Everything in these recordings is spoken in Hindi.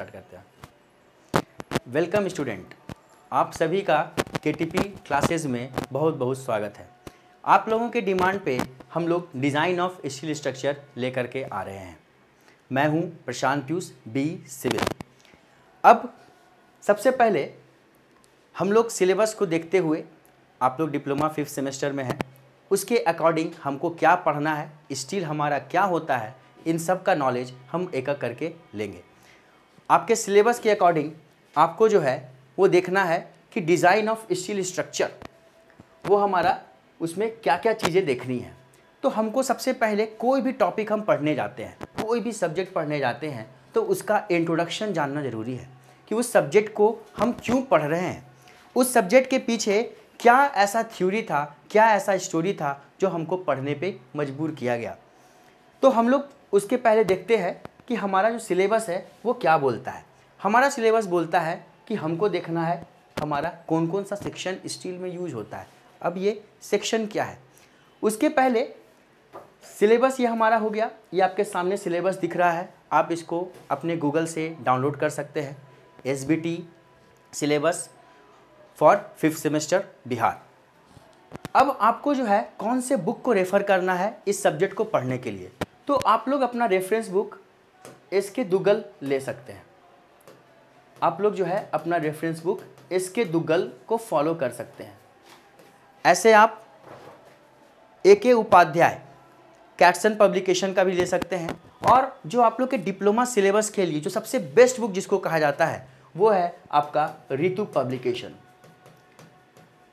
स्टार्ट करते हैं वेलकम स्टूडेंट आप सभी का के क्लासेस में बहुत बहुत स्वागत है आप लोगों के डिमांड पे हम लोग डिज़ाइन ऑफ स्टील स्ट्रक्चर लेकर के आ रहे हैं मैं हूं प्रशांत पीयूष बी सिविल अब सबसे पहले हम लोग सिलेबस को देखते हुए आप लोग डिप्लोमा फिफ्थ सेमेस्टर में हैं उसके अकॉर्डिंग हमको क्या पढ़ना है स्टील हमारा क्या होता है इन सब का नॉलेज हम एक करके लेंगे आपके सिलेबस के अकॉर्डिंग आपको जो है वो देखना है कि डिज़ाइन ऑफ स्टील स्ट्रक्चर वो हमारा उसमें क्या क्या चीज़ें देखनी है तो हमको सबसे पहले कोई भी टॉपिक हम पढ़ने जाते हैं कोई भी सब्जेक्ट पढ़ने जाते हैं तो उसका इंट्रोडक्शन जानना ज़रूरी है कि उस सब्जेक्ट को हम क्यों पढ़ रहे हैं उस सब्जेक्ट के पीछे क्या ऐसा थ्योरी था क्या ऐसा स्टोरी था जो हमको पढ़ने पे मजबूर किया गया तो हम लोग उसके पहले देखते हैं कि हमारा जो सिलेबस है वो क्या बोलता है हमारा सिलेबस बोलता है कि हमको देखना है हमारा कौन कौन सा सेक्शन स्टील में यूज होता है अब ये सेक्शन क्या है उसके पहले सिलेबस ये हमारा हो गया ये आपके सामने सिलेबस दिख रहा है आप इसको अपने गूगल से डाउनलोड कर सकते हैं as syllabus for fifth semester Bihar अब आपको जो है कौन से बुक को रेफ़र करना है इस सब्जेक्ट को पढ़ने के लिए तो आप लोग अपना रेफरेंस बुक इसके दुगल ले सकते हैं आप लोग जो है अपना रेफरेंस बुक इसके दुगल को फॉलो कर सकते हैं ऐसे आप ए के उपाध्याय कैटसन पब्लिकेशन का भी ले सकते हैं और जो आप लोग के डिप्लोमा सिलेबस के लिए जो सबसे बेस्ट बुक जिसको कहा जाता है वो है आपका ऋतु पब्लिकेशन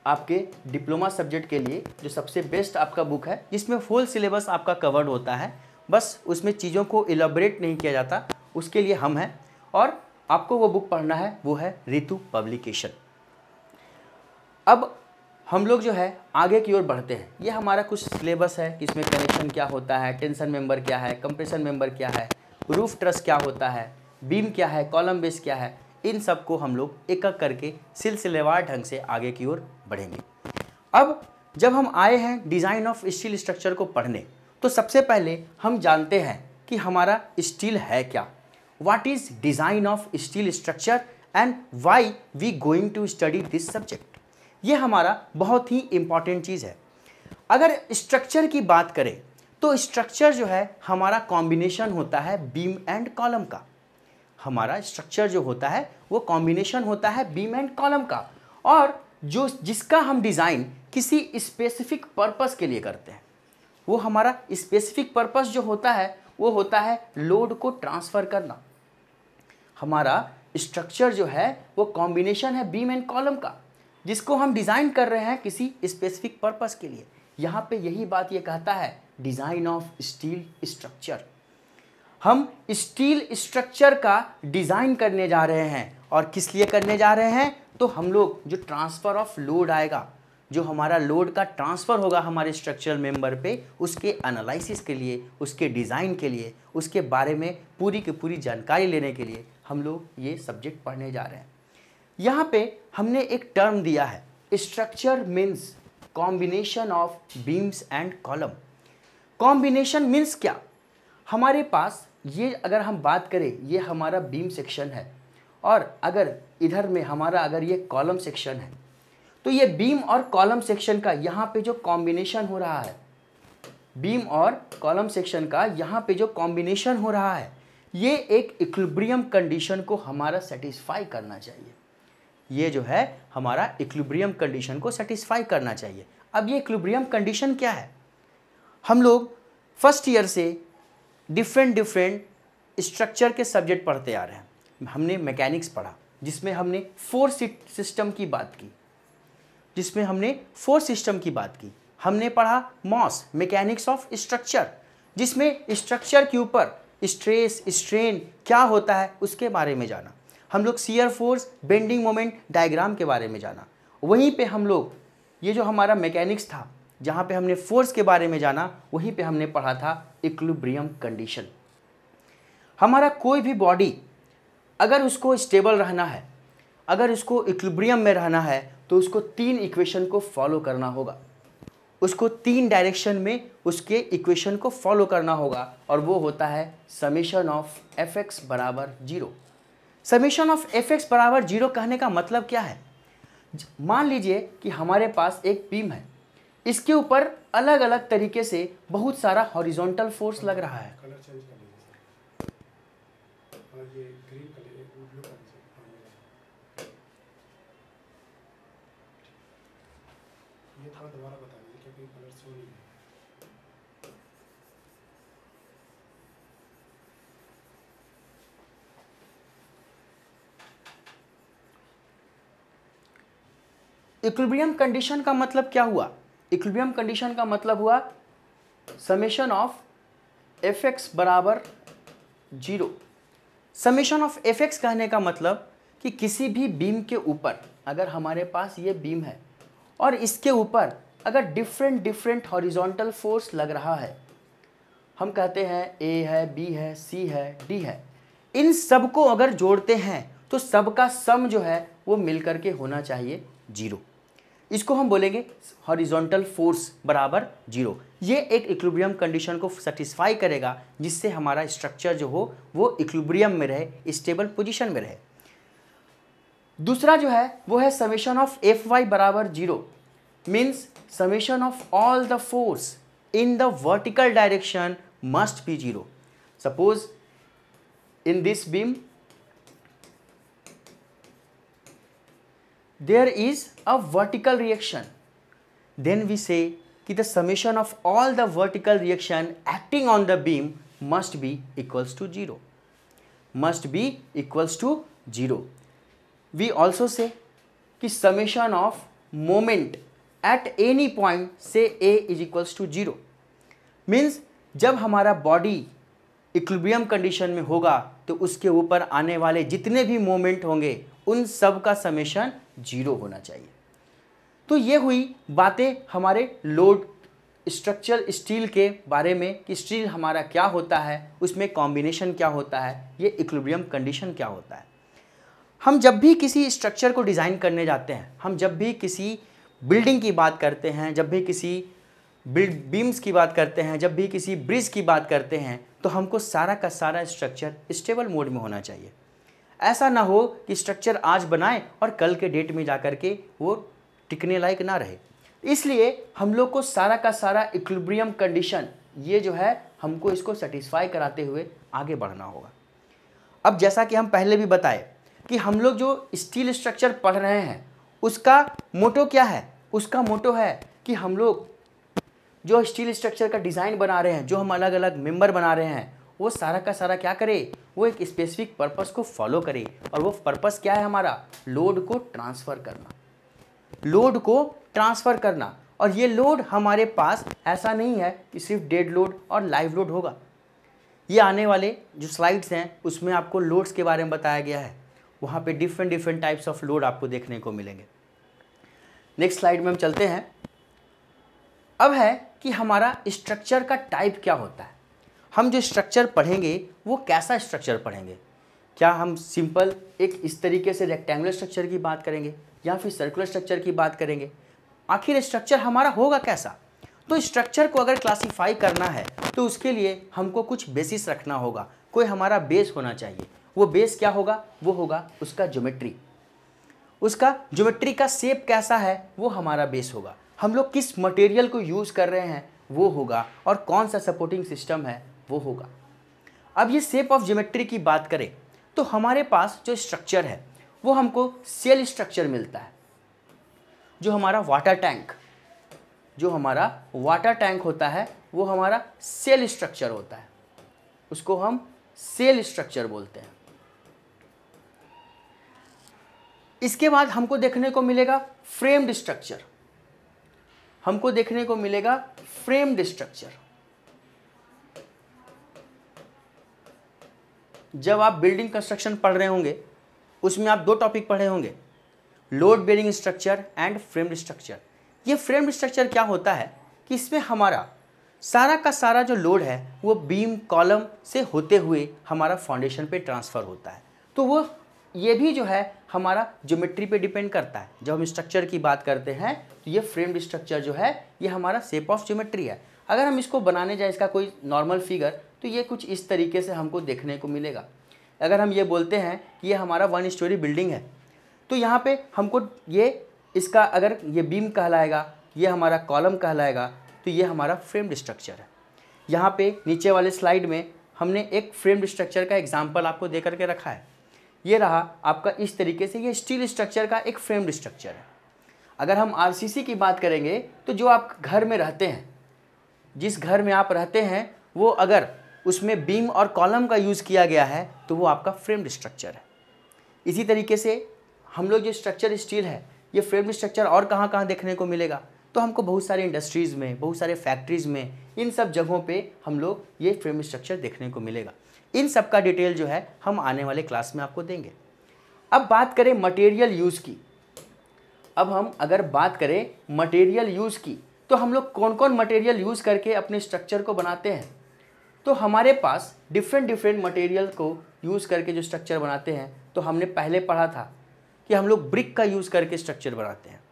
आपके डिप्लोमा सब्जेक्ट के लिए जो सबसे बेस्ट आपका बुक है जिसमें फुल सिलेबस आपका कवर्ड होता है बस उसमें चीज़ों को एलोबरेट नहीं किया जाता उसके लिए हम हैं और आपको वो बुक पढ़ना है वो है ऋतु पब्लिकेशन अब हम लोग जो है आगे की ओर बढ़ते हैं ये हमारा कुछ सिलेबस है कि इसमें कनेक्शन क्या होता है टेंशन मेंबर क्या है कंप्रेशन मेंबर क्या है रूफ ट्रस क्या होता है बीम क्या है कॉलम बेस क्या है इन सब को हम लोग एक एक करके सिलसिलेवार ढंग से आगे की ओर बढ़ेंगे अब जब हम आए हैं डिज़ाइन ऑफ स्टील स्ट्रक्चर को पढ़ने तो सबसे पहले हम जानते हैं कि हमारा स्टील है क्या what is design of steel structure and why we going to study this subject ये हमारा बहुत ही इम्पॉर्टेंट चीज़ है अगर स्ट्रक्चर की बात करें तो स्ट्रक्चर जो है हमारा कॉम्बिनेशन होता है बीम एंड कॉलम का हमारा स्ट्रक्चर जो होता है वो कॉम्बिनेशन होता है बीम एंड कॉलम का और जो जिसका हम डिज़ाइन किसी स्पेसिफिक पर्पस के लिए करते हैं वो हमारा स्पेसिफिक पर्पस जो होता है वो होता है लोड को ट्रांसफ़र करना हमारा स्ट्रक्चर जो है वो कॉम्बिनेशन है बीम एंड कॉलम का जिसको हम डिज़ाइन कर रहे हैं किसी स्पेसिफिक पर्पस के लिए यहाँ पे यही बात ये कहता है डिज़ाइन ऑफ स्टील स्ट्रक्चर हम स्टील स्ट्रक्चर का डिज़ाइन करने जा रहे हैं और किस लिए करने जा रहे हैं तो हम लोग जो ट्रांसफ़र ऑफ लोड आएगा जो हमारा लोड का ट्रांसफ़र होगा हमारे स्ट्रक्चरल मेंबर पे उसके एनालिसिस के लिए उसके डिज़ाइन के लिए उसके बारे में पूरी की पूरी जानकारी लेने के लिए हम लोग ये सब्जेक्ट पढ़ने जा रहे हैं यहाँ पे हमने एक टर्म दिया है structure means combination of beams and column combination means क्या हमारे पास ये अगर हम बात करें ये हमारा बीम सेक्शन है और अगर इधर में हमारा अगर ये कॉलम सेक्शन है तो ये बीम और कॉलम सेक्शन का यहाँ पे जो कॉम्बिनेशन हो रहा है बीम और कॉलम सेक्शन का यहाँ पे जो कॉम्बिनेशन हो रहा है ये एक इक्लिब्रियम कंडीशन को हमारा सेटिस्फाई करना चाहिए ये जो है हमारा इक्लिब्रियम कंडीशन को सेटिस्फाई करना चाहिए अब ये इक्लिब्रियम कंडीशन क्या है हम लोग फर्स्ट ईयर से डिफरेंट डिफरेंट स्ट्रक्चर के सब्जेक्ट पढ़ते आ रहे हैं हमने मैकेनिक्स पढ़ा जिसमें हमने फोर सिस्टम की बात की जिसमें हमने फोर सिस्टम की बात की हमने पढ़ा मॉस मैकेनिक्स ऑफ स्ट्रक्चर जिसमें स्ट्रक्चर के ऊपर स्ट्रेस स्ट्रेन क्या होता है उसके बारे में जाना हम लोग shear force bending moment diagram के बारे में जाना वहीं पे हम लोग ये जो हमारा मैकेनिक्स था जहाँ पे हमने फोर्स के बारे में जाना वहीं पे हमने पढ़ा था इक्लुब्रियम कंडीशन हमारा कोई भी बॉडी अगर उसको स्टेबल रहना है अगर उसको इक्लुब्रियम में रहना है तो उसको तीन इक्वेशन को फॉलो करना होगा उसको तीन डायरेक्शन में उसके इक्वेशन को फॉलो करना होगा और वो होता है समीशन ऑफ एफ एक्स बराबर zero summation of F X बराबर जीरो कहने का मतलब क्या है मान लीजिए कि हमारे पास एक बीम है इसके ऊपर अलग अलग तरीके से बहुत सारा हॉरिजॉन्टल फोर्स लग रहा है इक्विबियम कंडीशन का मतलब क्या हुआ इक्विबियम कंडीशन का मतलब हुआ समेशन ऑफ एफ एक्स बराबर zero summation of F X कहने का मतलब कि किसी भी बीम के ऊपर अगर हमारे पास ये बीम है और इसके ऊपर अगर डिफरेंट डिफरेंट हॉरिजॉन्टल फोर्स लग रहा है हम कहते हैं ए है बी है सी है डी है इन सबको अगर जोड़ते हैं तो सबका सम जो है वो मिलकर के होना चाहिए जीरो इसको हम बोलेंगे हॉरिजॉन्टल फोर्स बराबर जीरो ये एक इक्विब्रियम कंडीशन को सेटिस्फाई करेगा जिससे हमारा स्ट्रक्चर जो हो वो इक्विब्रियम में रहे स्टेबल पोजिशन में रहे दूसरा जो है वो है समेशन ऑफ एफ वाई बराबर zero means summation of all the force in the vertical direction must be zero suppose in this beam there is a vertical reaction then we say ki the summation of all the vertical reaction acting on the beam must be equals to 0 must be equals to 0 we also say ki summation of moment at any point say a is equals to 0 means जब हमारा बॉडी इक्विलिब्रियम कंडीशन में होगा तो उसके ऊपर आने वाले जितने भी मोमेंट होंगे उन सब का समेशन जीरो होना चाहिए तो ये हुई बातें हमारे लोड स्ट्रक्चरल स्टील के बारे में कि स्टील हमारा क्या होता है उसमें कॉम्बिनेशन क्या होता है ये इक्विलिब्रियम कंडीशन क्या होता है हम जब भी किसी स्ट्रक्चर को डिज़ाइन करने जाते हैं हम जब भी किसी बिल्डिंग की बात करते हैं जब भी किसी बिल्ड बीम्स की बात करते हैं जब भी किसी ब्रिज की बात करते हैं तो हमको सारा का सारा स्ट्रक्चर स्टेबल मोड में होना चाहिए ऐसा ना हो कि स्ट्रक्चर आज बनाए और कल के डेट में जा कर के वो टिकने लायक ना रहे इसलिए हम लोग को सारा का सारा इक्लिब्रियम कंडीशन ये जो है हमको इसको सेटिस्फाई कराते हुए आगे बढ़ना होगा अब जैसा कि हम पहले भी बताए कि हम लोग जो स्टील स्ट्रक्चर पढ़ रहे हैं उसका मोटो क्या है उसका मोटो है कि हम लोग जो स्टील स्ट्रक्चर का डिज़ाइन बना रहे हैं जो हम अलग अलग मेंबर बना रहे हैं वो सारा का सारा क्या करे वो एक स्पेसिफिक पर्पस को फॉलो करे और वो पर्पस क्या है हमारा लोड को ट्रांसफ़र करना लोड को ट्रांसफ़र करना और ये लोड हमारे पास ऐसा नहीं है कि सिर्फ डेड लोड और लाइव लोड होगा ये आने वाले जो स्लाइड्स हैं उसमें आपको लोड्स के बारे में बताया गया है वहाँ पे different different types of load आपको देखने को मिलेंगे नेक्स्ट स्लाइड में हम चलते हैं अब है कि हमारा स्ट्रक्चर का टाइप क्या होता है हम जो स्ट्रक्चर पढ़ेंगे वो कैसा स्ट्रक्चर पढ़ेंगे क्या हम सिंपल एक इस तरीके से रेक्टेंगुलर स्ट्रक्चर की बात करेंगे या फिर सर्कुलर स्ट्रक्चर की बात करेंगे आखिर स्ट्रक्चर हमारा होगा कैसा तो स्ट्रक्चर को अगर क्लासीफाई करना है तो उसके लिए हमको कुछ बेसिस रखना होगा कोई हमारा बेस होना चाहिए वो बेस क्या होगा वो होगा उसका ज्योमेट्री उसका ज्योमेट्री का सेप कैसा है वो हमारा बेस होगा हम लोग किस मटेरियल को यूज़ कर रहे हैं वो होगा और कौन सा सपोर्टिंग सिस्टम है वो होगा अब ये सेप ऑफ ज्योमेट्री की बात करें तो हमारे पास जो स्ट्रक्चर है वो हमको सेल स्ट्रक्चर मिलता है जो हमारा वाटर टैंक जो हमारा वाटर टैंक होता है वो हमारा सेल स्ट्रक्चर होता है उसको हम सेल स्ट्रक्चर बोलते हैं इसके बाद हमको देखने को मिलेगा फ्रेम्ड स्ट्रक्चर हमको देखने को मिलेगा फ्रेम्ड स्ट्रक्चर जब आप बिल्डिंग कंस्ट्रक्शन पढ़ रहे होंगे उसमें आप दो टॉपिक पढ़े होंगे load bearing structure and frame structure ये फ्रेम स्ट्रक्चर क्या होता है कि इसमें हमारा सारा का सारा जो लोड है वो बीम कॉलम से होते हुए हमारा फाउंडेशन पे ट्रांसफ़र होता है तो वो ये भी जो है हमारा ज्योमेट्री पे डिपेंड करता है जब हम स्ट्रक्चर की बात करते हैं तो ये फ्रेम स्ट्रक्चर जो है ये हमारा शेप ऑफ ज्योमेट्री है अगर हम इसको बनाने जाए इसका कोई नॉर्मल फिगर तो ये कुछ इस तरीके से हमको देखने को मिलेगा अगर हम ये बोलते हैं कि ये हमारा वन स्टोरी बिल्डिंग है तो यहाँ पे हमको ये इसका अगर ये बीम कहलाएगा ये हमारा कॉलम कहलाएगा तो ये हमारा फ्रेम स्ट्रक्चर है यहाँ पे नीचे वाले स्लाइड में हमने एक फ्रेम स्ट्रक्चर का एग्जाम्पल आपको दे करके रखा है ये रहा आपका इस तरीके से ये स्टील स्ट्रक्चर का एक फ्रेम स्ट्रक्चर है अगर हम आर की बात करेंगे तो जो आप घर में रहते हैं जिस घर में आप रहते हैं वो अगर उसमें बीम और कॉलम का यूज़ किया गया है तो वो आपका फ्रेम्ड स्ट्रक्चर है इसी तरीके से हम लोग जो स्ट्रक्चर स्टील है ये फ्रेम्ड स्ट्रक्चर और कहाँ कहाँ देखने को मिलेगा तो हमको बहुत सारे इंडस्ट्रीज़ में बहुत सारे फैक्ट्रीज़ में इन सब जगहों पे हम लोग ये फ्रेम स्ट्रक्चर देखने को मिलेगा इन सब का डिटेल जो है हम आने वाले क्लास में आपको देंगे अब बात करें मटेरियल यूज़ की अब हम अगर बात करें मटेरियल यूज़ की तो हम लोग कौन कौन मटेरियल यूज़ करके अपने स्ट्रक्चर को बनाते हैं तो हमारे पास डिफरेंट डिफरेंट मटेरियल को यूज़ करके जो स्ट्रक्चर बनाते हैं तो हमने पहले पढ़ा था कि हम लोग ब्रिक का यूज़ करके स्ट्रक्चर बनाते हैं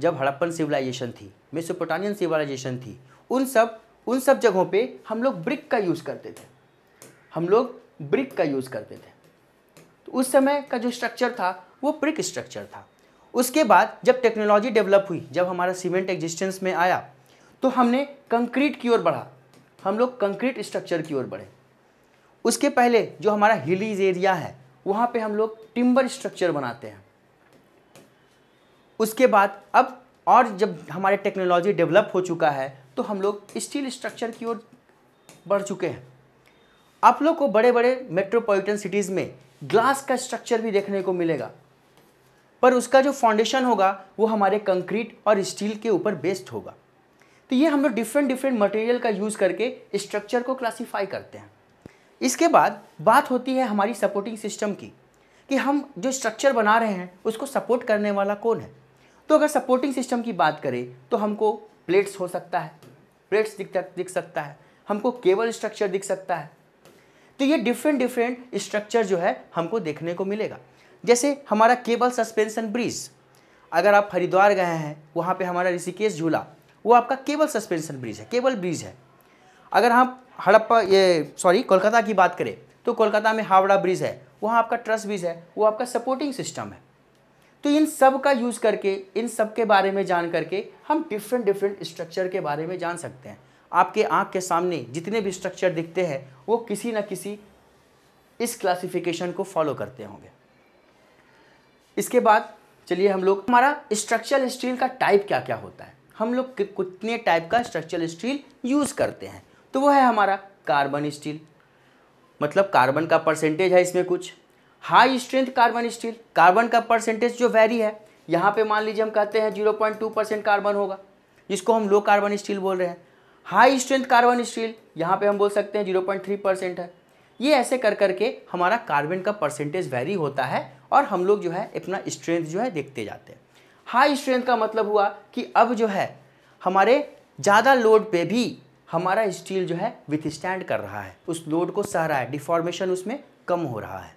जब हड़प्पन सिविलाइजेशन थी मेसोपोटानियन सिविलाइजेशन थी उन सब उन सब जगहों पे हम लोग ब्रिक का यूज़ करते थे हम लोग ब्रिक का यूज़ करते थे तो उस समय का जो स्ट्रक्चर था वो ब्रिक स्ट्रक्चर था उसके बाद जब टेक्नोलॉजी डेवलप हुई जब हमारा सीमेंट एग्जिस्टेंस में आया तो हमने कंक्रीट की ओर बढ़ा हम लोग कंक्रीट स्ट्रक्चर की ओर बढ़े उसके पहले जो हमारा हिलीज एरिया है वहाँ पे हम लोग टिम्बर स्ट्रक्चर बनाते हैं उसके बाद अब और जब हमारे टेक्नोलॉजी डेवलप हो चुका है तो हम लोग स्टील स्ट्रक्चर की ओर बढ़ चुके हैं आप लोग को बड़े बड़े मेट्रोपॉलिटन सिटीज़ में ग्लास का स्ट्रक्चर भी देखने को मिलेगा पर उसका जो फाउंडेशन होगा वो हमारे कंक्रीट और स्टील के ऊपर बेस्ड होगा तो ये हम लोग डिफरेंट डिफरेंट मटेरियल का यूज़ करके स्ट्रक्चर को क्लासीफाई करते हैं इसके बाद बात होती है हमारी सपोर्टिंग सिस्टम की कि हम जो स्ट्रक्चर बना रहे हैं उसको सपोर्ट करने वाला कौन है तो अगर सपोर्टिंग सिस्टम की बात करें तो हमको प्लेट्स हो सकता है प्लेट्स दिख दिख सकता है हमको केबल स्ट्रक्चर दिख सकता है तो ये डिफरेंट डिफरेंट स्ट्रक्चर जो है हमको देखने को मिलेगा जैसे हमारा केबल सस्पेंशन ब्रिज अगर आप हरिद्वार गए हैं वहाँ पे हमारा ऋषिकेश झूला वो आपका केबल सस्पेंशन ब्रिज है केबल ब्रिज है अगर हम हड़प्पा ये सॉरी कोलकाता की बात करें तो कोलकाता में हावड़ा ब्रिज है वहाँ आपका ट्रस्ट ब्रिज है वो आपका सपोर्टिंग सिस्टम है तो इन सब का यूज़ करके इन सब के बारे में जान करके हम डिफरेंट डिफरेंट स्ट्रक्चर के बारे में जान सकते हैं आपके आँख के सामने जितने भी स्ट्रक्चर दिखते हैं वो किसी न किसी इस क्लासिफिकेशन को फॉलो करते होंगे इसके बाद चलिए हम लोग हमारा स्ट्रक्चरल स्टील का टाइप क्या क्या होता है हम लोग कितने टाइप का स्ट्रक्चरल स्टील यूज़ करते हैं तो वो है हमारा कार्बन स्टील मतलब कार्बन का परसेंटेज है इसमें कुछ high strength carbon steel carbon का परसेंटेज जो वेरी है यहाँ पे मान लीजिए हम कहते हैं zero point two percent carbon होगा जिसको हम लो कार्बन स्टील बोल रहे हैं हाई स्ट्रेंथ कार्बन स्टील यहाँ पे हम बोल सकते हैं जीरो पॉइंट थ्री परसेंट है ये ऐसे कर करके हमारा कार्बन का परसेंटेज वेरी होता है और हम लोग जो है अपना स्ट्रेंथ जो है देखते जाते हैं हाई स्ट्रेंथ का मतलब हुआ कि अब जो है हमारे ज़्यादा लोड पे भी हमारा स्टील जो है विथ स्टैंड कर रहा है उस लोड को सह रहा है डिफॉर्मेशन उसमें कम हो रहा है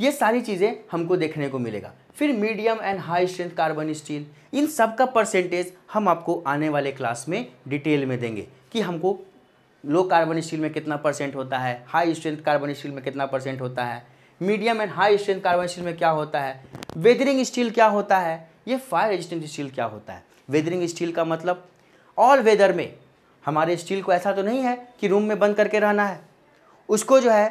ये सारी चीज़ें हमको देखने को मिलेगा फिर medium and high strength carbon steel इन सब का परसेंटेज हम आपको आने वाले क्लास में डिटेल में देंगे कि हमको लो कार्बन स्टील में कितना परसेंट होता है हाई स्ट्रेंथ कार्बन स्टील में कितना परसेंट होता है medium and high strength carbon steel में क्या होता है वेदरिंग स्टील क्या होता है ये फायर रेजिस्टेंट स्टील क्या होता है वेदरिंग स्टील का मतलब ऑल वेदर में हमारे स्टील को ऐसा तो नहीं है कि रूम में बंद करके रहना है उसको जो है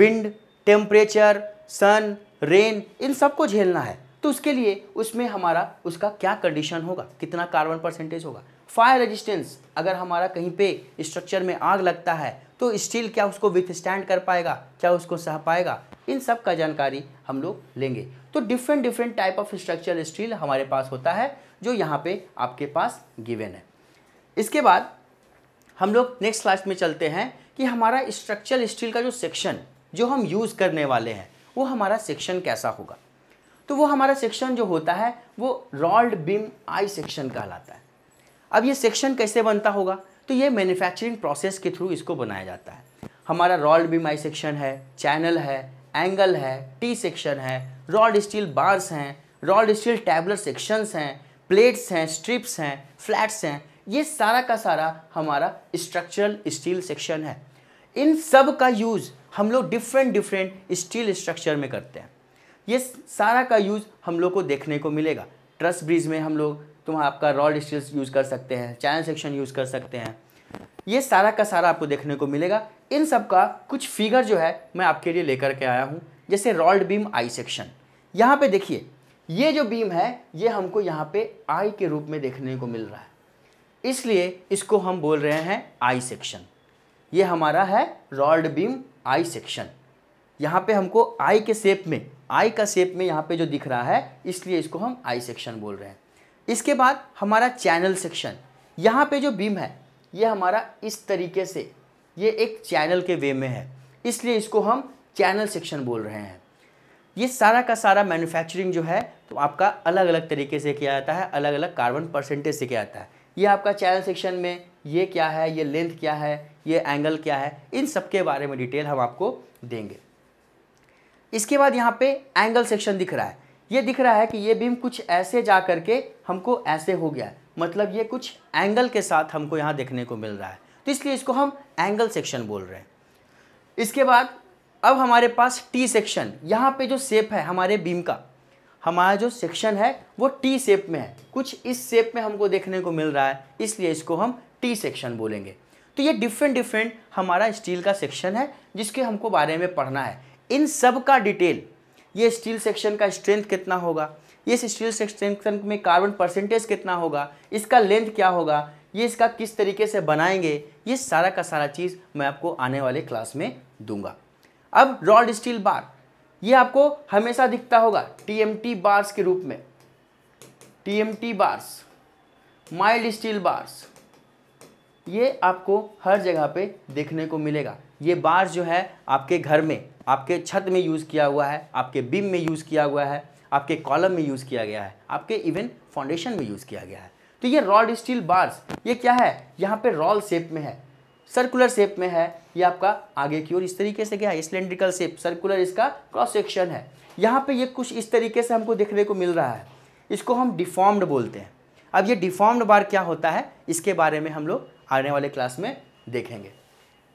विंड टेम्परेचर सन रेन इन सबको झेलना है तो उसके लिए उसमें हमारा उसका क्या कंडीशन होगा कितना कार्बन परसेंटेज होगा फायर रेजिस्टेंस अगर हमारा कहीं पे स्ट्रक्चर में आग लगता है तो स्टील क्या उसको विथ स्टैंड कर पाएगा क्या उसको सह पाएगा इन सब का जानकारी हम लोग लेंगे तो different different type of structural steel हमारे पास होता है जो यहाँ पे आपके पास गिवन है इसके बाद हम लोग नेक्स्ट क्लास में चलते हैं कि हमारा स्ट्रक्चरल स्टील का जो सेक्शन जो हम यूज़ करने वाले हैं वो हमारा सेक्शन कैसा होगा तो वो हमारा सेक्शन जो होता है वो रॉल्ड बिम आई सेक्शन कहलाता है अब ये सेक्शन कैसे बनता होगा तो ये मैन्युफैक्चरिंग प्रोसेस के थ्रू इसको बनाया जाता है हमारा रॉल्ड माई सेक्शन है चैनल है एंगल है टी सेक्शन है रॉड स्टील बार्स हैं रॉड स्टील टैबलर सेक्शंस हैं प्लेट्स हैं स्ट्रिप्स हैं फ्लैट्स हैं ये सारा का सारा हमारा स्ट्रक्चरल स्टील सेक्शन है इन सब का यूज़ हम लोग डिफरेंट डिफरेंट स्टील स्ट्रक्चर में करते हैं ये सारा का यूज़ हम लोग को देखने को मिलेगा ट्रस ब्रिज में हम लोग तुम आपका रॉड स्टील्स यूज़ कर सकते हैं चैनल सेक्शन यूज़ कर सकते हैं ये सारा का सारा आपको देखने को मिलेगा इन सब का कुछ फिगर जो है मैं आपके लिए लेकर के आया हूँ जैसे रॉल्ड बीम आई सेक्शन यहाँ पे देखिए ये जो बीम है ये हमको यहाँ पे आई के रूप में देखने को मिल रहा है इसलिए इसको हम बोल रहे हैं आई सेक्शन ये हमारा है रॉल्ड बीम आई सेक्शन यहाँ पे हमको आई के शेप में आई का शेप में यहाँ पे जो दिख रहा है इसलिए इसको हम आई सेक्शन बोल रहे हैं इसके बाद हमारा चैनल सेक्शन यहाँ पे जो बीम है ये हमारा इस तरीके से ये एक चैनल के वे में है इसलिए इसको हम चैनल सेक्शन बोल रहे हैं ये सारा का सारा मैन्युफैक्चरिंग जो है तो आपका अलग अलग तरीके से किया जाता है अलग अलग कार्बन परसेंटेज से किया जाता है ये आपका चैनल सेक्शन में ये क्या है ये लेंथ क्या है ये एंगल क्या है इन सब के बारे में डिटेल हम आपको देंगे इसके बाद यहाँ पे एंगल सेक्शन दिख रहा है ये दिख रहा है कि ये बीम कुछ ऐसे जा करके हमको ऐसे हो गया है मतलब ये कुछ एंगल के साथ हमको यहाँ देखने को मिल रहा है तो इसलिए इसको हम एंगल सेक्शन बोल रहे हैं इसके बाद अब हमारे पास टी सेक्शन यहाँ पे जो सेप है हमारे बीम का हमारा जो सेक्शन है वो टी सेप में है कुछ इस सेप में हमको देखने को मिल रहा है इसलिए इसको हम टी सेक्शन बोलेंगे तो ये डिफरेंट डिफरेंट हमारा स्टील का सेक्शन है जिसके हमको बारे में पढ़ना है इन सब का डिटेल ये स्टील सेक्शन का स्ट्रेंथ कितना होगा इस स्टील सेक्शन में कार्बन परसेंटेज कितना होगा इसका लेंथ क्या होगा ये इसका किस तरीके से बनाएंगे ये सारा का सारा चीज़ मैं आपको आने वाले क्लास में दूंगा अब रॉड स्टील बार ये आपको हमेशा दिखता होगा टीएमटी बार्स के रूप में TMT bars mild steel bars ये आपको हर जगह पे देखने को मिलेगा ये बार जो है आपके घर में आपके छत में यूज़ किया हुआ है आपके बिम में यूज़ किया हुआ है आपके कॉलम में यूज़ किया गया है आपके इवन फाउंडेशन में यूज़ किया गया है तो ये रॉल्ड स्टील बार्स ये क्या है यहाँ पे रॉल शेप में है सर्कुलर शेप में है ये आपका आगे की ओर इस तरीके से क्या है सिलेंड्रिकल शेप सर्कुलर इसका क्रॉस सेक्शन है यहाँ पे ये कुछ इस तरीके से हमको देखने को मिल रहा है इसको हम डिफॉर्म्ड बोलते हैं अब ये डिफॉर्म्ड बार क्या होता है इसके बारे में हम लोग आने वाले क्लास में देखेंगे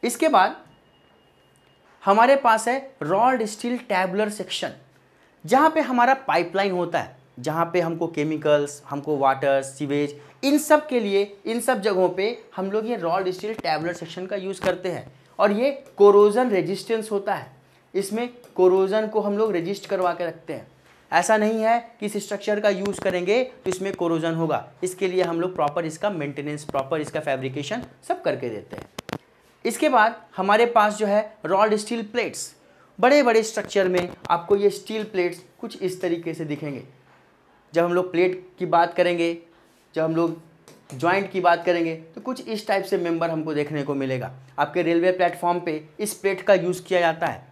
इसके बाद हमारे पास है रॉड स्टील टैबलर सेक्शन जहाँ पे हमारा पाइपलाइन होता है जहाँ पे हमको केमिकल्स हमको वाटर सीवेज इन सब के लिए इन सब जगहों पे हम लोग ये रॉड स्टील टैबलर सेक्शन का यूज़ करते हैं और ये कोरोजन रेजिस्टेंस होता है इसमें कोरोजन को हम लोग रजिस्ट करवा के रखते हैं ऐसा नहीं है कि इस स्ट्रक्चर का यूज़ करेंगे तो इसमें कोरोजन होगा इसके लिए हम लोग प्रॉपर इसका मेंटेनेंस प्रॉपर इसका फैब्रिकेशन सब करके देते हैं इसके बाद हमारे पास जो है रॉड स्टील प्लेट्स बड़े बड़े स्ट्रक्चर में आपको ये स्टील प्लेट्स कुछ इस तरीके से दिखेंगे जब हम लोग प्लेट की बात करेंगे जब हम लोग जॉइंट की बात करेंगे तो कुछ इस टाइप से मेंबर हमको देखने को मिलेगा आपके रेलवे प्लेटफॉर्म पे इस प्लेट का यूज़ किया जाता है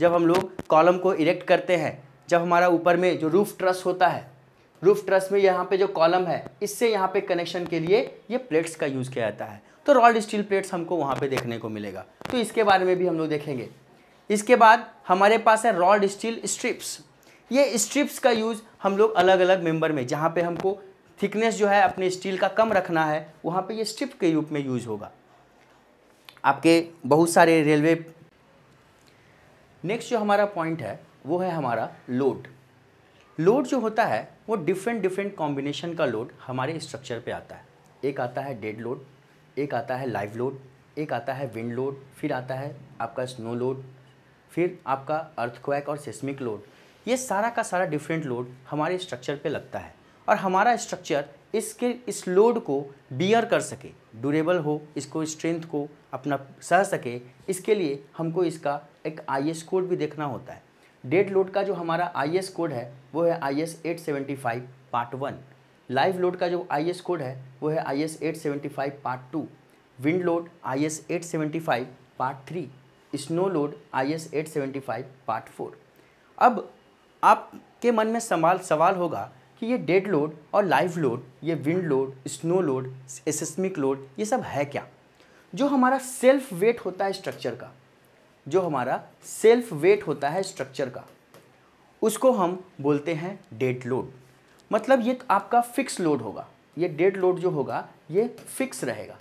जब हम लोग कॉलम को इरेक्ट करते हैं जब हमारा ऊपर में जो रूफ ट्रस होता है रूफ ट्रस में यहाँ पे जो कॉलम है इससे यहाँ पे कनेक्शन के लिए ये प्लेट्स का यूज़ किया जाता है तो रॉल्ड स्टील प्लेट्स हमको वहाँ पे देखने को मिलेगा तो इसके बारे में भी हम लोग देखेंगे इसके बाद हमारे पास है रॉल्ड स्टील स्ट्रिप्स ये स्ट्रिप्स का यूज़ हम लोग अलग अलग मेम्बर में जहाँ पर हमको थिकनेस जो है अपने स्टील का कम रखना है वहाँ पर ये स्ट्रिप के रूप में यूज़ होगा आपके बहुत सारे रेलवे नेक्स्ट जो हमारा पॉइंट है वो है हमारा लोड लोड जो होता है वो डिफरेंट डिफरेंट कॉम्बिनेशन का लोड हमारे स्ट्रक्चर पे आता है एक आता है डेड लोड एक आता है लाइव लोड एक आता है विंड लोड फिर आता है आपका स्नो लोड फिर आपका अर्थक्वैक और सिस्मिक लोड ये सारा का सारा डिफरेंट लोड हमारे स्ट्रक्चर पे लगता है और हमारा स्ट्रक्चर इसके इस लोड को बियर कर सके ड्यूरेबल हो इसको स्ट्रेंथ को अपना सह सके इसके लिए हमको इसका एक आई कोड भी देखना होता है डेड लोड का जो हमारा आई कोड है वो है I S eight five part one live load का जो आई कोड है वो है I S eight seventy five part two wind load I S eight seventy five part three snow load I S eight seventy five part four अब आपके मन में सवाल सवाल होगा कि ये डेड लोड और लाइव लोड ये wind load snow load seismic load ये सब है क्या जो हमारा सेल्फ वेट होता है स्ट्रक्चर का जो हमारा सेल्फ वेट होता है स्ट्रक्चर का उसको हम बोलते हैं डेट लोड मतलब ये आपका फिक्स लोड होगा ये डेट लोड जो होगा ये फिक्स रहेगा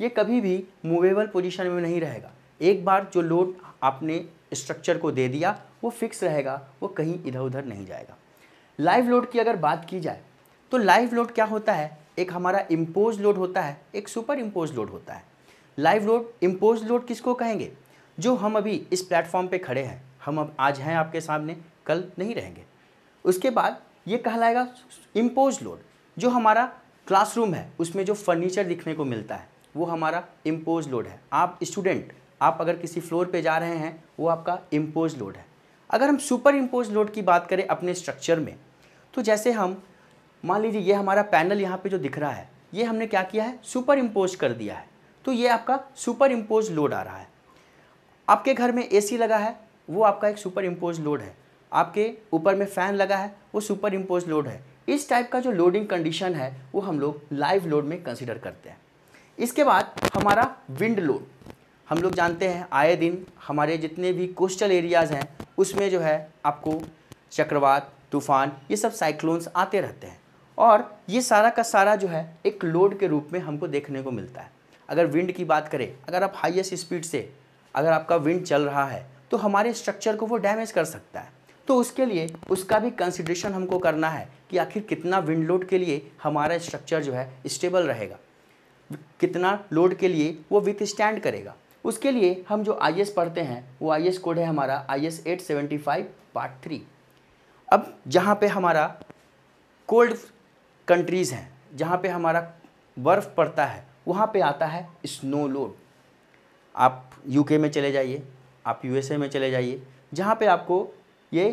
ये कभी भी मूवेबल पोजीशन में नहीं रहेगा एक बार जो लोड आपने स्ट्रक्चर को दे दिया वो फिक्स रहेगा वो कहीं इधर उधर नहीं जाएगा लाइव लोड की अगर बात की जाए तो लाइव लोड क्या होता है एक हमारा इम्पोज लोड होता है एक सुपर इम्पोज लोड होता है लाइव लोड इम्पोज लोड किसको कहेंगे जो हम अभी इस प्लेटफॉर्म पे खड़े हैं हम अब आज हैं आपके सामने कल नहीं रहेंगे उसके बाद ये कहलाएगा इम्पोज लोड जो हमारा क्लासरूम है उसमें जो फर्नीचर दिखने को मिलता है वो हमारा इम्पोज लोड है आप स्टूडेंट आप अगर किसी फ्लोर पे जा रहे हैं वो आपका इम्पोज लोड है अगर हम सुपर इम्पोज लोड की बात करें अपने स्ट्रक्चर में तो जैसे हम मान लीजिए ये हमारा पैनल यहाँ पे जो दिख रहा है ये हमने क्या किया है सुपर इम्पोज कर दिया है तो ये आपका सुपर इम्पोज लोड आ रहा है आपके घर में एसी लगा है वो आपका एक सुपर इम्पोज लोड है आपके ऊपर में फ़ैन लगा है वो सुपर इम्पोज लोड है इस टाइप का जो लोडिंग कंडीशन है वो हम लोग लाइव लोड में कंसिडर करते हैं इसके बाद हमारा विंड लोड हम लोग जानते हैं आए दिन हमारे जितने भी कोस्टल एरियाज़ हैं उसमें जो है आपको चक्रवात तूफान ये सब साइक्लोन्स आते रहते हैं और ये सारा का सारा जो है एक लोड के रूप में हमको देखने को मिलता है अगर विंड की बात करें अगर आप हाईएस्ट स्पीड से अगर आपका विंड चल रहा है तो हमारे स्ट्रक्चर को वो डैमेज कर सकता है तो उसके लिए उसका भी कंसिड्रेशन हमको करना है कि आखिर कितना विंड लोड के लिए हमारा स्ट्रक्चर जो है स्टेबल रहेगा कितना लोड के लिए वो विथ स्टैंड करेगा उसके लिए हम जो आई पढ़ते हैं वो आई कोड है हमारा I S eight seventy five part three अब जहाँ पे हमारा कोल्ड कंट्रीज़ हैं जहाँ पे हमारा बर्फ़ पड़ता है वहाँ पे आता है स्नो लोड आप यूके में चले जाइए आप यूएसए में चले जाइए जहाँ पे आपको ये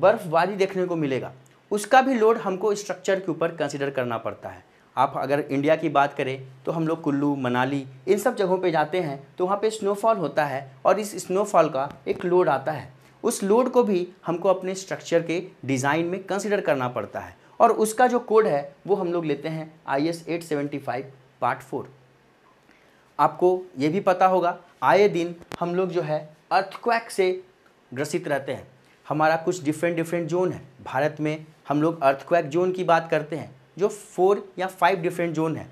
बर्फ़बारी देखने को मिलेगा उसका भी लोड हमको स्ट्रक्चर के ऊपर कंसिडर करना पड़ता है आप अगर इंडिया की बात करें तो हम लोग कुल्लू मनाली इन सब जगहों पे जाते हैं तो वहाँ पे स्नोफॉल होता है और इस स्नोफॉल का एक लोड आता है उस लोड को भी हमको अपने स्ट्रक्चर के डिज़ाइन में कंसिडर करना पड़ता है और उसका जो कोड है वो हम लोग लेते हैं I S eight seventy five part four आपको ये भी पता होगा आए दिन हम लोग जो है अर्थक्वैक से ग्रसित रहते हैं हमारा कुछ डिफरेंट डिफरेंट जोन है भारत में हम लोग अर्थक्वैक जोन की बात करते हैं जो फोर या फाइव डिफरेंट जोन है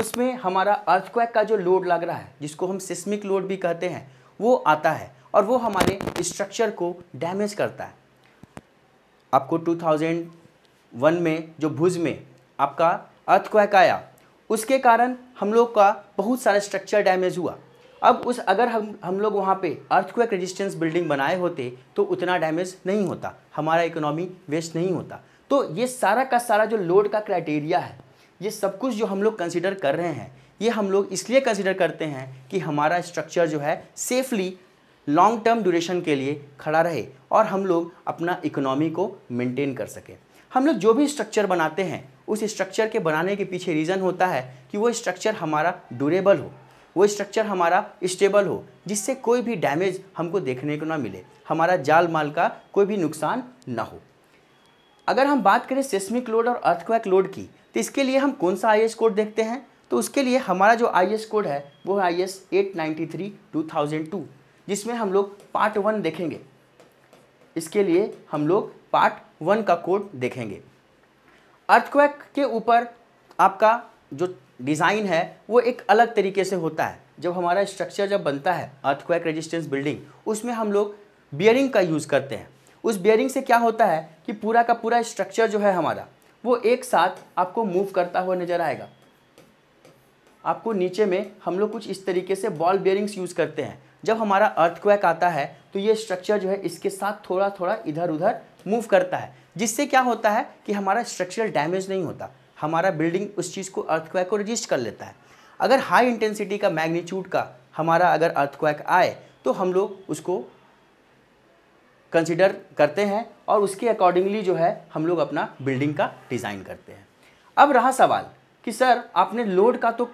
उसमें हमारा अर्थक्वैक का जो लोड लग रहा है जिसको हम सिस्मिक लोड भी कहते हैं वो आता है और वो हमारे स्ट्रक्चर को डैमेज करता है आपको 2001 में जो भुज में आपका अर्थक्वैक आया उसके कारण हम लोग का बहुत सारा स्ट्रक्चर डैमेज हुआ अब उस अगर हम हम लोग वहाँ पे अर्थक्वेक रेजिस्टेंस बिल्डिंग बनाए होते तो उतना डैमेज नहीं होता हमारा इकोनॉमी वेस्ट नहीं होता तो ये सारा का सारा जो लोड का क्राइटेरिया है ये सब कुछ जो हम लोग कंसिडर कर रहे हैं ये हम लोग इसलिए कंसिडर करते हैं कि हमारा स्ट्रक्चर जो है सेफली लॉन्ग टर्म ड्यूरेशन के लिए खड़ा रहे और हम लोग अपना इकोनॉमी को मेंटेन कर सकें हम लोग जो भी स्ट्रक्चर बनाते हैं उस स्ट्रक्चर के बनाने के पीछे रीज़न होता है कि वो स्ट्रक्चर हमारा ड्यूरेबल हो वो स्ट्रक्चर हमारा स्टेबल हो जिससे कोई भी डैमेज हमको देखने को ना मिले हमारा जाल माल का कोई भी नुकसान ना हो अगर हम बात करें सेस्मिक लोड और अर्थक्वैक लोड की तो इसके लिए हम कौन सा आई कोड देखते हैं तो उसके लिए हमारा जो आई कोड है वो है I S eight ninety three two thousand two जिसमें हम लोग पार्ट वन देखेंगे इसके लिए हम लोग पार्ट वन का कोड देखेंगे अर्थक्वैक के ऊपर आपका जो डिज़ाइन है वो एक अलग तरीके से होता है जब हमारा स्ट्रक्चर जब बनता है अर्थक्वैक रेजिस्टेंस बिल्डिंग उसमें हम लोग बियरिंग का यूज़ करते हैं उस बियरिंग से क्या होता है कि पूरा का पूरा स्ट्रक्चर जो है हमारा वो एक साथ आपको मूव करता हुआ नज़र आएगा आपको नीचे में हम लोग कुछ इस तरीके से बॉल बियरिंग्स यूज़ करते हैं जब हमारा अर्थक्वैक आता है तो ये स्ट्रक्चर जो है इसके साथ थोड़ा थोड़ा इधर उधर मूव करता है जिससे क्या होता है कि हमारा स्ट्रक्चरल डैमेज नहीं होता हमारा बिल्डिंग उस चीज़ को अर्थक्वैक को रजिस्ट कर लेता है अगर हाई इंटेंसिटी का मैग्नीट्यूड का हमारा अगर अर्थक्वैक आए तो हम लोग उसको कंसिडर करते हैं और उसके अकॉर्डिंगली जो है हम लोग अपना बिल्डिंग का डिज़ाइन करते हैं अब रहा सवाल कि सर आपने लोड का तो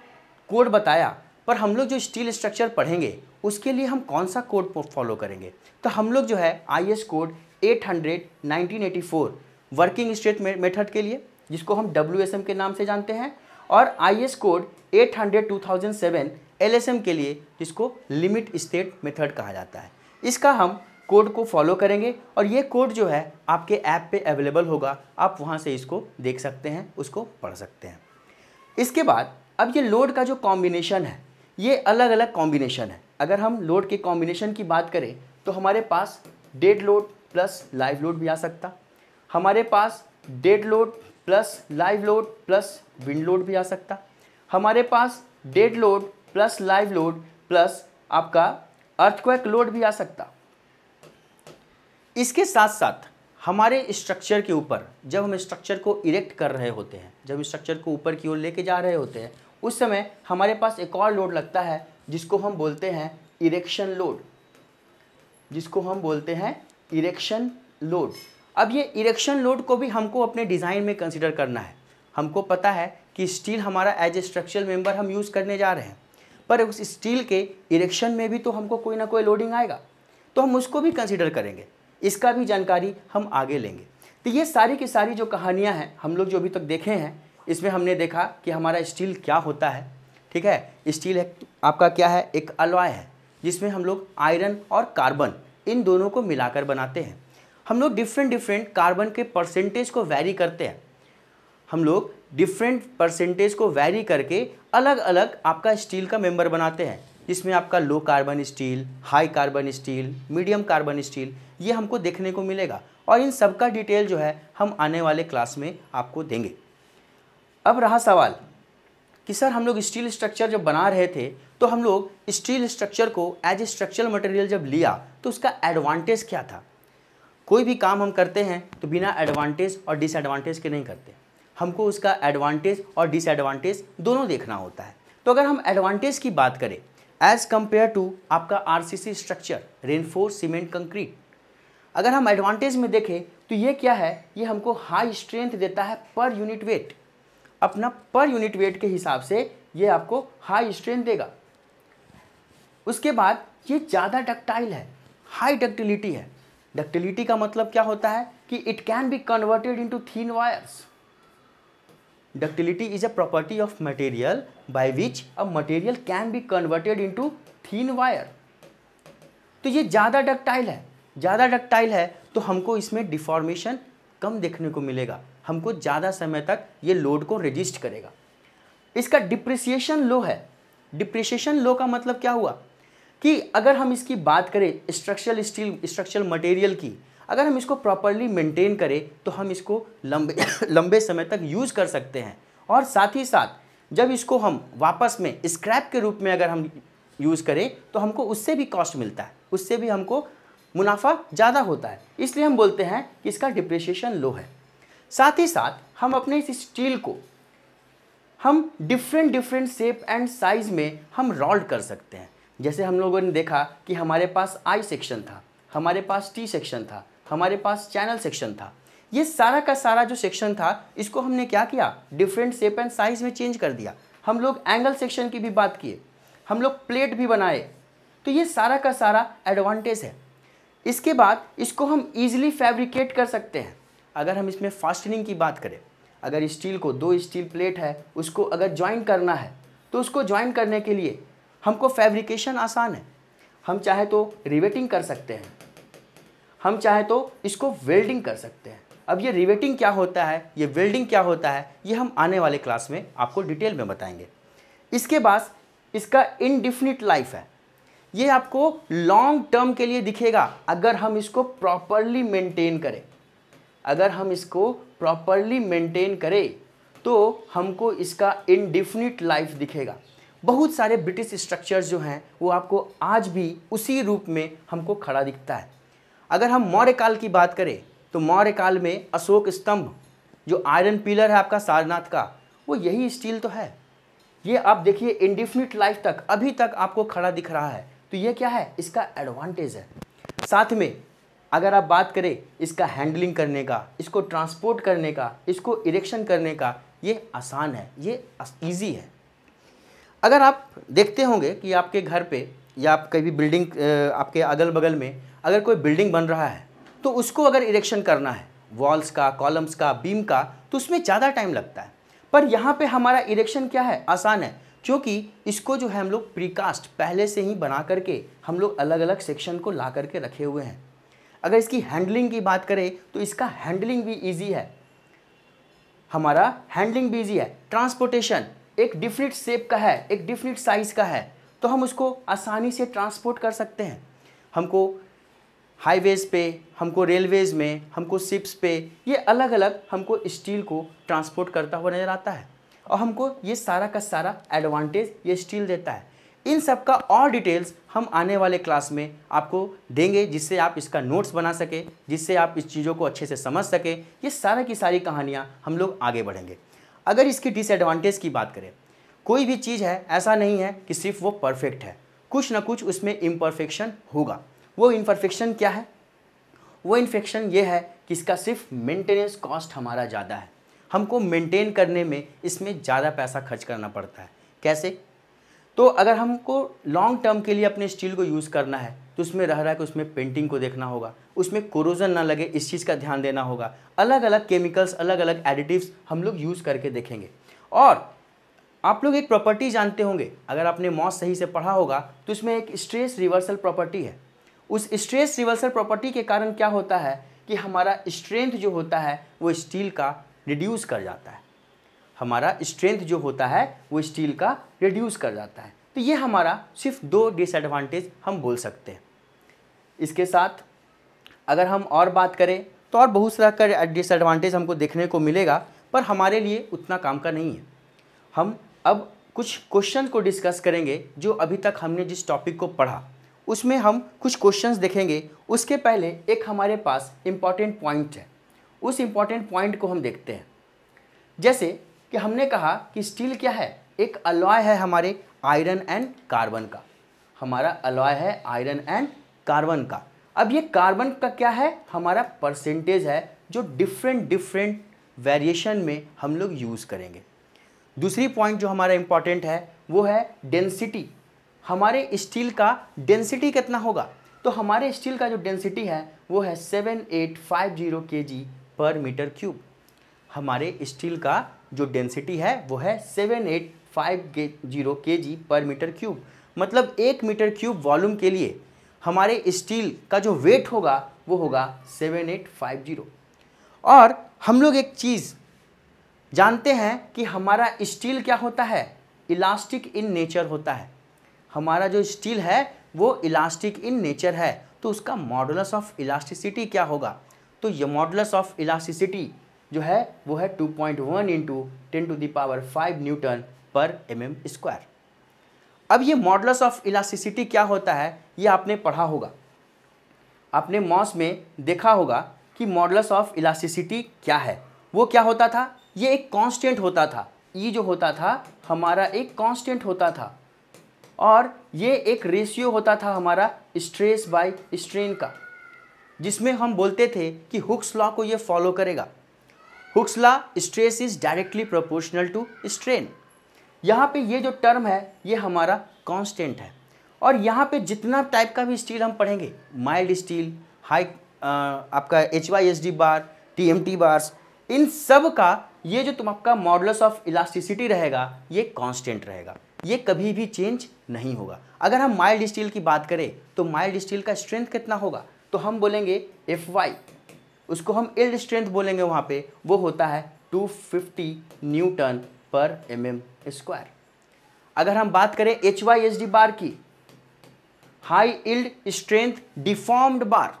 कोड बताया पर हम लोग जो स्टील स्ट्रक्चर पढ़ेंगे उसके लिए हम कौन सा कोड फॉलो करेंगे तो हम लोग जो है I code eight hundred nineteen eighty four working state method के लिए जिसको हम डब्ल्यू के नाम से जानते हैं और I S code eight hundred two thousand seven L S M के लिए जिसको लिमिट स्टेट मेथड कहा जाता है इसका हम कोड को फॉलो करेंगे और ये कोड जो है आपके ऐप पे अवेलेबल होगा आप वहाँ से इसको देख सकते हैं उसको पढ़ सकते हैं इसके बाद अब ये लोड का जो कॉम्बिनेशन है ये अलग अलग कॉम्बिनेशन है अगर हम लोड के कॉम्बिनेशन की बात करें तो हमारे पास dead load plus live load भी आ सकता हमारे पास dead load plus live load plus wind load भी आ सकता हमारे पास dead load plus live load plus आपका अर्थक्वैक लोड भी आ सकता इसके साथ साथ हमारे स्ट्रक्चर के ऊपर जब हम स्ट्रक्चर को इरेक्ट कर रहे होते हैं जब स्ट्रक्चर को ऊपर की ओर लेके जा रहे होते हैं उस समय हमारे पास एक और लोड लगता है जिसको हम बोलते हैं इरेक्शन लोड जिसको हम बोलते हैं इरेक्शन लोड अब ये इरेक्शन लोड को भी हमको अपने डिज़ाइन में कंसिडर करना है हमको पता है कि स्टील हमारा एज ए स्ट्रक्चरल मेम्बर हम यूज़ करने जा रहे हैं पर उस स्टील के इरेक्शन में भी तो हमको कोई ना कोई लोडिंग आएगा तो हम उसको भी कंसिडर करेंगे इसका भी जानकारी हम आगे लेंगे तो ये सारी की सारी जो कहानियाँ हैं हम लोग जो अभी तक देखे हैं इसमें हमने देखा कि हमारा स्टील क्या होता है ठीक है स्टील है आपका क्या है एक अलवाय है जिसमें हम लोग आयरन और कार्बन इन दोनों को मिलाकर बनाते हैं हम लोग डिफरेंट डिफरेंट कार्बन के परसेंटेज को वैरी करते हैं हम लोग डिफरेंट परसेंटेज को वैरी करके अलग अलग आपका स्टील का मेम्बर बनाते हैं जिसमें आपका low carbon steel high carbon steel medium carbon steel ये हमको देखने को मिलेगा और इन सब का डिटेल जो है हम आने वाले क्लास में आपको देंगे अब रहा सवाल कि सर हम लोग स्टील स्ट्रक्चर जब बना रहे थे तो हम लोग स्टील स्ट्रक्चर को एज ए स्ट्रक्चरल मटेरियल जब लिया तो उसका एडवांटेज क्या था कोई भी काम हम करते हैं तो बिना एडवांटेज और डिसएडवांटेज के नहीं करते हमको उसका एडवांटेज और डिसएडवांटेज दोनों देखना होता है तो अगर हम एडवांटेज की बात करें एज कम्पेयर टू आपका R structure reinforce cement concrete अगर हम एडवांटेज में देखें तो ये क्या है ये हमको हाई स्ट्रेंथ देता है पर यूनिट वेट अपना पर यूनिट वेट के हिसाब से ये आपको हाई स्ट्रेंथ देगा उसके बाद ये ज़्यादा डक्टाइल है हाई डक्टिलिटी है डक्टिलिटी का मतलब क्या होता है कि it can be converted into thin wires ductility is a property of material by which a material can be converted into thin wire तो ये ज़्यादा डक्टाइल है ज़्यादा डक्टाइल है तो हमको इसमें डिफॉर्मेशन कम देखने को मिलेगा हमको ज़्यादा समय तक ये लोड को रजिस्ट करेगा इसका डिप्रिसिएशन लो है डिप्रिसिएशन लो का मतलब क्या हुआ कि अगर हम इसकी बात करें स्ट्रक्चरल स्टील स्ट्रक्चरल मटेरियल की अगर हम इसको प्रॉपरली मेंटेन करें तो हम इसको लंबे लंबे समय तक यूज़ कर सकते हैं और साथ ही साथ जब इसको हम वापस में स्क्रैप के रूप में अगर हम यूज़ करें तो हमको उससे भी कॉस्ट मिलता है उससे भी हमको मुनाफा ज़्यादा होता है इसलिए हम बोलते हैं कि इसका डिप्रेशिएशन लो है साथ ही साथ हम अपने इस स्टील को हम different different shape and size में हम रॉल्ड कर सकते हैं जैसे हम लोगों ने देखा कि हमारे पास आई सेक्शन था हमारे पास टी सेक्शन था हमारे पास चैनल सेक्शन था ये सारा का सारा जो सेक्शन था इसको हमने क्या किया डिफरेंट शेप एंड साइज में चेंज कर दिया हम लोग एंगल सेक्शन की भी बात किए हम लोग प्लेट भी बनाए तो ये सारा का सारा एडवांटेज है इसके बाद इसको हम इजीली फैब्रिकेट कर सकते हैं अगर हम इसमें फास्टनिंग की बात करें अगर स्टील को दो स्टील प्लेट है उसको अगर ज्वाइन करना है तो उसको ज्वाइन करने के लिए हमको फैब्रिकेशन आसान है हम चाहे तो रिवेटिंग कर सकते हैं हम चाहे तो इसको वेल्डिंग कर सकते हैं अब ये रिवेटिंग क्या होता है ये वेल्डिंग क्या होता है ये हम आने वाले क्लास में आपको डिटेल में बताएंगे इसके बाद इसका इनडिफिनिट लाइफ है ये आपको लॉन्ग टर्म के लिए दिखेगा अगर हम इसको प्रॉपरली मेंटेन करें अगर हम इसको प्रॉपरली मेंटेन करें तो हमको इसका इनडिफिनिट लाइफ दिखेगा बहुत सारे ब्रिटिश स्ट्रक्चर्स जो हैं वो आपको आज भी उसी रूप में हमको खड़ा दिखता है अगर हम मौर्य काल की बात करें तो मौर्य काल में अशोक स्तंभ जो आयरन पिलर है आपका सारनाथ का वो यही स्टील तो है ये आप देखिए इंडिफिनिट लाइफ तक अभी तक आपको खड़ा दिख रहा है तो ये क्या है इसका एडवांटेज है साथ में अगर आप बात करें इसका हैंडलिंग करने का इसको ट्रांसपोर्ट करने का इसको इरेक्शन करने का ये आसान है ये ईजी है अगर आप देखते होंगे कि आपके घर पे या आप कभी बिल्डिंग आपके अगल बगल में अगर कोई बिल्डिंग बन रहा है तो उसको अगर इरेक्शन करना है वॉल्स का कॉलम्स का बीम का तो उसमें ज़्यादा टाइम लगता है पर यहाँ पे हमारा इरेक्शन क्या है आसान है क्योंकि इसको जो है हम लोग प्रीकास्ट पहले से ही बना करके हम लोग अलग अलग सेक्शन को ला करके रखे हुए हैं अगर इसकी हैंडलिंग की बात करें तो इसका हैंडलिंग भी ईजी है हमारा हैंडलिंग भी ईजी है ट्रांसपोर्टेशन एक डिफरेंट शेप का है एक डिफरेंट साइज़ का है तो हम उसको आसानी से ट्रांसपोर्ट कर सकते हैं हमको हाईवेज़ पे हमको रेलवेज़ में हमको शिप्स पे ये अलग अलग हमको स्टील को ट्रांसपोर्ट करता हुआ नज़र आता है और हमको ये सारा का सारा एडवांटेज ये स्टील देता है इन सब का और डिटेल्स हम आने वाले क्लास में आपको देंगे जिससे आप इसका नोट्स बना सकें जिससे आप इस चीज़ों को अच्छे से समझ सकें ये सारा की सारी कहानियाँ हम लोग आगे बढ़ेंगे अगर इसकी डिसएडवांटेज की बात करें कोई भी चीज़ है ऐसा नहीं है कि सिर्फ वो परफेक्ट है कुछ ना कुछ उसमें इम्परफेक्शन होगा वो इम्परफेक्शन क्या है वो इन्फेक्शन ये है कि इसका सिर्फ मेंटेनेंस कॉस्ट हमारा ज़्यादा है हमको मेंटेन करने में इसमें ज़्यादा पैसा खर्च करना पड़ता है कैसे तो अगर हमको लॉन्ग टर्म के लिए अपने स्टील को यूज़ करना है तो उसमें रह रहा है कि उसमें पेंटिंग को देखना होगा उसमें कोरोजन ना लगे इस चीज़ का ध्यान देना होगा अलग अलग केमिकल्स अलग अलग एडिटिव्स हम लोग यूज़ करके देखेंगे और आप लोग एक प्रॉपर्टी जानते होंगे अगर आपने मॉस सही से पढ़ा होगा तो उसमें एक स्ट्रेस रिवर्सल प्रॉपर्टी है उस स्ट्रेस रिवर्सल प्रॉपर्टी के कारण क्या होता है कि हमारा स्ट्रेंथ जो होता है वो स्टील का रिड्यूस कर जाता है हमारा स्ट्रेंथ जो होता है वो स्टील का रिड्यूस कर जाता है तो ये हमारा सिर्फ दो डिसएडवांटेज हम बोल सकते हैं इसके साथ अगर हम और बात करें तो और बहुत सारा का डिसएडवांटेज हमको देखने को मिलेगा पर हमारे लिए उतना काम का नहीं है हम अब कुछ क्वेश्चन को डिस्कस करेंगे जो अभी तक हमने जिस टॉपिक को पढ़ा उसमें हम कुछ क्वेश्चन देखेंगे उसके पहले एक हमारे पास इम्पॉर्टेंट पॉइंट है उस इम्पॉर्टेंट पॉइंट को हम देखते हैं जैसे कि हमने कहा कि स्टील क्या है एक अलॉय है हमारे आयरन एंड कार्बन का हमारा अलॉय है आयरन एंड कार्बन का अब ये कार्बन का क्या है हमारा परसेंटेज है जो डिफरेंट डिफरेंट वेरिएशन में हम लोग यूज़ करेंगे दूसरी पॉइंट जो हमारा इम्पॉर्टेंट है वो है डेंसिटी हमारे स्टील का डेंसिटी कितना होगा तो हमारे स्टील का जो डेंसिटी है वो है सेवन एट फाइव जीरो के जी पर मीटर क्यूब हमारे स्टील का जो डेंसिटी है वो है सेवन एट फाइव जीरो के जी पर मीटर क्यूब मतलब एक मीटर क्यूब वॉल्यूम के लिए हमारे स्टील का जो वेट होगा वो होगा सेवन एट फाइव जीरो और हम लोग एक चीज़ जानते हैं कि हमारा स्टील क्या होता है इलास्टिक इन नेचर होता है हमारा जो स्टील है वो इलास्टिक इन नेचर है तो उसका मॉडल्स ऑफ इलास्टिसिटी क्या होगा तो ये मॉडल्स ऑफ इलास्टिसिटी जो है वो है two point one into ten to the power five newton per M M square अब ये मॉडल्स ऑफ इलास्टिसिटी क्या होता है ये आपने पढ़ा होगा आपने मॉस में देखा होगा कि मॉडल्स ऑफ इलास्टिसिटी क्या है वो क्या होता था ये एक कांस्टेंट होता था ये e जो होता था हमारा एक कांस्टेंट होता था और ये एक रेशियो होता था हमारा स्ट्रेस बाय स्ट्रेन का जिसमें हम बोलते थे कि हुक्स लॉ को ये फॉलो करेगा Hooke's law stress is directly proportional to strain यहाँ पे ये जो टर्म है ये हमारा कांस्टेंट है और यहाँ पे जितना टाइप का भी स्टील हम पढ़ेंगे माइल्ड स्टील हाई आपका H Y S D bar T M T bars इन सब का ये जो तुम आपका मॉडल्स ऑफ इलास्टिसिटी रहेगा ये कांस्टेंट रहेगा ये कभी भी चेंज नहीं होगा अगर हम माइल्ड स्टील की बात करें तो माइल्ड स्टील का स्ट्रेंथ कितना होगा तो हम बोलेंगे एफ वाई उसको हम इल्ड स्ट्रेंथ बोलेंगे वहाँ पे वो होता है 250 Newton per M M square अगर हम बात करें H Y H D bar की high yield strength deformed bar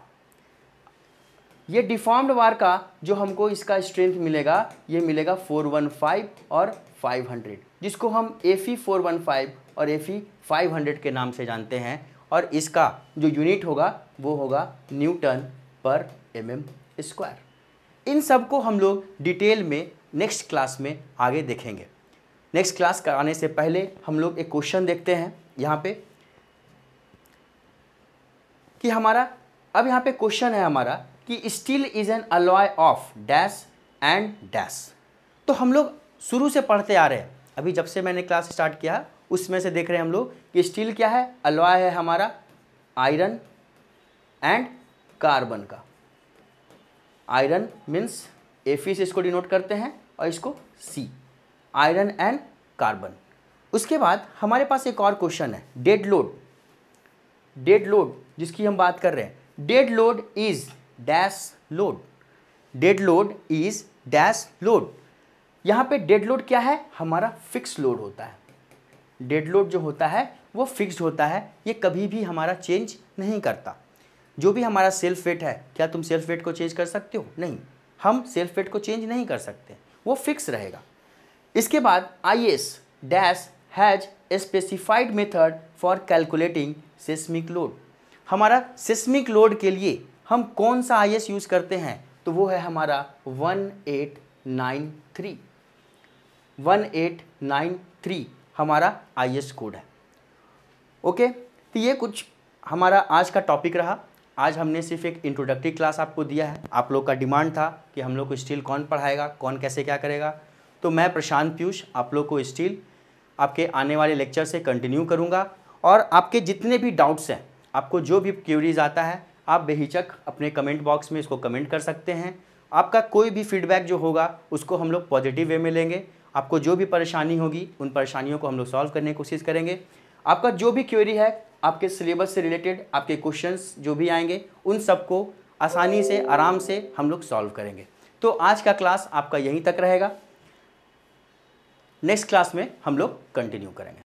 ये डिफॉर्म्ड बार का जो हमको इसका स्ट्रेंथ मिलेगा ये मिलेगा 415 और 500 जिसको हम F E four one five और ए ई फाइव हंड्रेड के नाम से जानते हैं और इसका जो यूनिट होगा वो होगा Newton per M M square इन सब को हम लोग डिटेल में नेक्स्ट क्लास में आगे देखेंगे नेक्स्ट क्लास कराने से पहले हम लोग एक क्वेश्चन देखते हैं यहाँ पे कि हमारा अब यहाँ पे क्वेश्चन है हमारा कि steel is an alloy of dash and dash तो हम लोग शुरू से पढ़ते आ रहे हैं अभी जब से मैंने क्लास स्टार्ट किया उसमें से देख रहे हैं हम लोग कि स्टील क्या है अलॉय है हमारा आयरन एंड कार्बन का आयरन मीन्स एफ से इसको डिनोट करते हैं और इसको सी आयरन एंड कार्बन उसके बाद हमारे पास एक और क्वेश्चन है डेड लोड डेड लोड जिसकी हम बात कर रहे हैं dead load is dash load dead load is dash load यहाँ पे डेड लोड क्या है हमारा फिक्स लोड होता है डेड लोड जो होता है वो फिक्स्ड होता है ये कभी भी हमारा चेंज नहीं करता जो भी हमारा सेल्फ वेट है क्या तुम सेल्फ वेट को चेंज कर सकते हो नहीं हम सेल्फ वेट को चेंज नहीं कर सकते वो फिक्स रहेगा इसके बाद I S dash has specified method for calculating seismic load हमारा सिस्मिक लोड के लिए हम कौन सा आई यूज़ करते हैं तो वो है हमारा one eight nine three one eight nine three हमारा आई कोड है ओके तो ये कुछ हमारा आज का टॉपिक रहा आज हमने सिर्फ एक इंट्रोडक्टरी क्लास आपको दिया है आप लोग का डिमांड था कि हम लोग को स्टील कौन पढ़ाएगा कौन कैसे क्या करेगा तो मैं प्रशांत पीयूष आप लोग को स्टील आपके आने वाले लेक्चर से कंटिन्यू करूँगा और आपके जितने भी डाउट्स हैं आपको जो भी क्यूरीज आता है आप बेहिचक अपने कमेंट बॉक्स में इसको कमेंट कर सकते हैं आपका कोई भी फीडबैक जो होगा उसको हम लोग पॉजिटिव वे में लेंगे आपको जो भी परेशानी होगी उन परेशानियों को हम लोग सॉल्व करने की कोशिश करेंगे आपका जो भी क्वेरी है आपके सिलेबस से रिलेटेड आपके क्वेश्चंस जो भी आएंगे उन सबको आसानी से आराम से हम लोग सॉल्व करेंगे तो आज का क्लास आपका यहीं तक रहेगा नेक्स्ट क्लास में हम लोग कंटिन्यू करेंगे